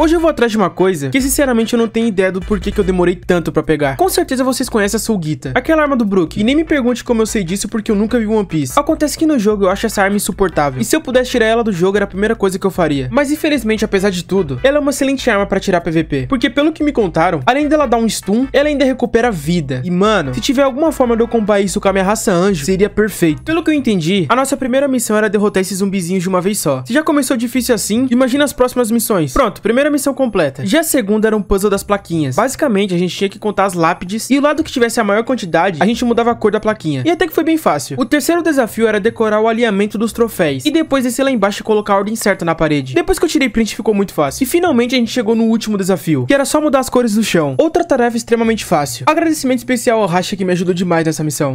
Hoje eu vou atrás de uma coisa que sinceramente eu não tenho ideia do porquê que eu demorei tanto pra pegar. Com certeza vocês conhecem a Soulgita, aquela arma do Brook. E nem me pergunte como eu sei disso porque eu nunca vi One Piece. Acontece que no jogo eu acho essa arma insuportável. E se eu pudesse tirar ela do jogo era a primeira coisa que eu faria. Mas infelizmente, apesar de tudo, ela é uma excelente arma pra tirar PVP. Porque pelo que me contaram, além dela dar um stun, ela ainda recupera vida. E mano, se tiver alguma forma de eu comparar isso com a minha raça anjo, seria perfeito. Pelo que eu entendi, a nossa primeira missão era derrotar esses zumbizinhos de uma vez só. Se já começou difícil assim, imagina as próximas missões. Pronto, primeira primeira missão completa. Já a segunda era um puzzle das plaquinhas. Basicamente, a gente tinha que contar as lápides e o lado que tivesse a maior quantidade, a gente mudava a cor da plaquinha. E até que foi bem fácil. O terceiro desafio era decorar o alinhamento dos troféus e depois descer lá embaixo e colocar a ordem certa na parede. Depois que eu tirei print ficou muito fácil. E finalmente a gente chegou no último desafio, que era só mudar as cores do chão. Outra tarefa extremamente fácil. Agradecimento especial ao Racha que me ajudou demais nessa missão.